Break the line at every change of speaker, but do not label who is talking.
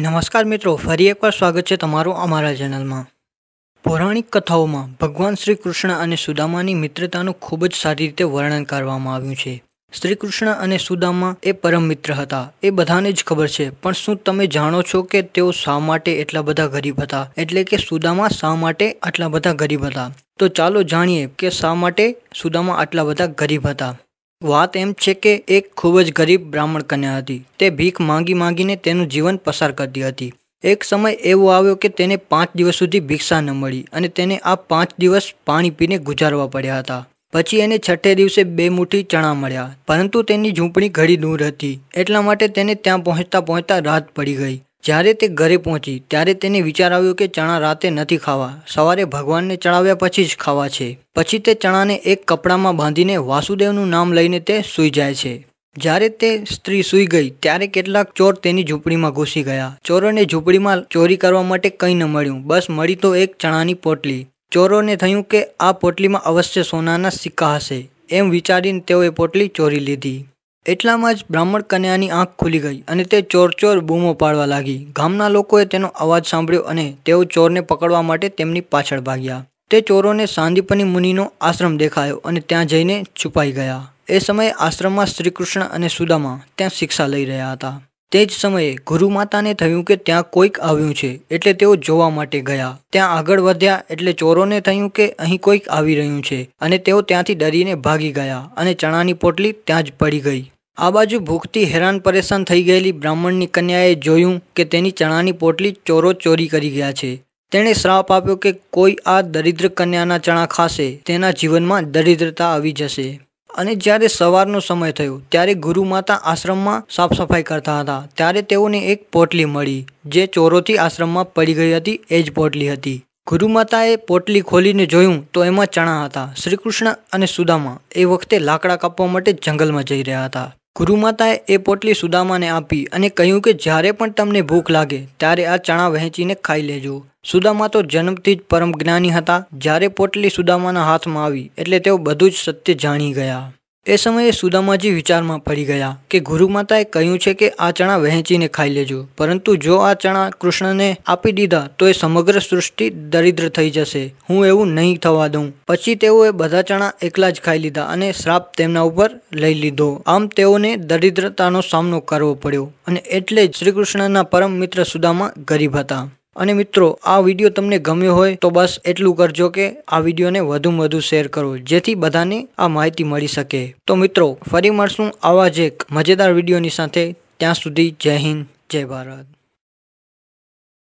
નમસ્કાર મિત્રો ફરી એકવાર સ્વાગત છે તમારું અમારા ચેનલમાં પૌરાણિક કથાઓમાં ભગવાન શ્રી કૃષ્ણ અને સુદામાની મિત્રતાનું ખૂબ જ સારી રીતે વર્ણન કરવામાં આવ્યું છે શ્રી કૃષ્ણ અને સુદામા એ પરમ મિત્ર હતા એ બધાને જ ખબર છે પણ શું તમે જાણો છો કે તેઓ શા માટે એટલા બધા ગરીબ હતા એટલે કે સુદામા શા માટે આટલા બધા ગરીબ હતા તો ચાલો જાણીએ કે શા માટે સુદામા આટલા બધા ગરીબ હતા વાત એમ છે કે એક ખૂબ જ ગરીબ બ્રાહ્મણ કન્યા હતી તે ભીખ માંગી માંગીને તેનું જીવન પસાર કરતી હતી એક સમય એવો આવ્યો કે તેને પાંચ દિવસ સુધી ભિક્ષા ન મળી અને તેને આ પાંચ દિવસ પાણી પીને ગુજારવા પડ્યા હતા પછી એને છઠ્ઠે દિવસે બે મુઠ્ઠી ચણા મળ્યા પરંતુ તેની ઝૂંપડી ઘડી દૂર હતી એટલા માટે તેને ત્યાં પહોંચતા પહોંચતા રાત પડી ગઈ જ્યારે તે ઘરે પહોંચી ત્યારે તેને વિચાર આવ્યો કે ચણા રાતે નથી ખાવા સવારે ભગવાનને ચડાવ્યા પછી જ ખાવા છે પછી તે ચણાને એક કપડામાં બાંધીને વાસુદેવનું નામ લઈને તે સૂઈ જાય છે જ્યારે તે સ્ત્રી સૂઈ ગઈ ત્યારે કેટલાક ચોર તેની ઝૂંપડીમાં ઘૂસી ગયા ચોરોને ઝૂંપડીમાં ચોરી કરવા માટે કંઈ ન મળ્યું બસ મળી તો એક ચણાની પોટલી ચોરોને થયું કે આ પોટલીમાં અવશ્ય સોનાના સિક્કા હશે એમ વિચારીને તેઓએ પોટલી ચોરી લીધી એટલામાં જ બ્રાહ્મણ કન્યાની આંખ ખુલી ગઈ અને તે ચોર ચોર બૂમો પાડવા લાગી ગામના લોકોએ તેનો અવાજ સાંભળ્યો અને તેઓ ચોરને પકડવા માટે તેમની પાછળ ભાગ્યા તે ચોરોને સાંદીપની મુનિનો આશ્રમ દેખાયો અને ત્યાં જઈને છુપાઈ ગયા એ સમયે આશ્રમમાં શ્રીકૃષ્ણ અને સુદામા ત્યાં શિક્ષા લઈ રહ્યા હતા તે જ સમયે ગુરુમાતાને થયું કે ત્યાં કોઈક આવ્યું છે એટલે તેઓ જોવા માટે ગયા ત્યાં આગળ વધ્યા એટલે ચોરોને થયું કે અહીં કોઈક આવી રહ્યું છે અને તેઓ ત્યાંથી ડરીને ભાગી ગયા અને ચણાની પોટલી ત્યાં જ પડી ગઈ આ બાજુ ભૂખથી હેરાન પરેશાન થઈ ગયેલી બ્રાહ્મણની કન્યાએ જોયું કે તેની ચણાની પોટલી ચોરો ચોરી કરી ગયા છે તેણે શ્રાપ આપ્યો કે કોઈ આ દરિદ્ર કન્યાના ચણા ખાશે તેના જીવનમાં દરિદ્રતા આવી જશે અને જ્યારે સવારનો સમય થયો ત્યારે ગુરુમાતા આશ્રમમાં સાફ સફાઈ કરતા હતા ત્યારે તેઓને એક પોટલી મળી જે ચોરોથી આશ્રમમાં પડી ગઈ હતી એ જ પોટલી હતી ગુરુમાતાએ પોટલી ખોલીને જોયું તો એમાં ચણા હતા શ્રીકૃષ્ણ અને સુદામા એ વખતે લાકડા કાપવા માટે જંગલમાં જઈ રહ્યા હતા ગુરુમાતાએ એ પોટલી સુદામાને આપી અને કહ્યું કે જ્યારે પણ તમને ભૂખ લાગે ત્યારે આ ચણા વહેંચીને ખાઈ લેજો સુદામા તો જન્મથી જ પરમ જ્ઞાની હતા જ્યારે પોટલી સુદામાના હાથમાં આવી એટલે તેઓ બધું જ સત્ય જાણી ગયા એ સમયે સુદામાજી વિચારમાં પડી ગયા કે ગુરુમાતાએ કહ્યું છે કે આ ચણા વહેંચીને ખાઈ લેજો પરંતુ જો આ ચણા કૃષ્ણને આપી દીધા તો એ સમગ્ર સૃષ્ટિ દરિદ્ર થઈ જશે હું એવું નહીં થવા દઉં પછી તેઓએ બધા ચણા એકલા જ ખાઈ લીધા અને શ્રાપ તેમના ઉપર લઈ લીધો આમ તેઓને દરિદ્રતાનો સામનો કરવો પડ્યો અને એટલે જ શ્રીકૃષ્ણના પરમ મિત્ર સુદામા ગરીબ હતા અને મિત્રો આ વિડીયો તમને ગમ્યો હોય તો બસ એટલું કરજો કે આ વિડીયોને વધુમાં વધુ શેર કરો જેથી બધાને આ માહિતી મળી શકે તો મિત્રો ફરી મળશું આવા જ એક મજેદાર વિડીયોની સાથે ત્યાં સુધી જય હિન્દ જય ભારત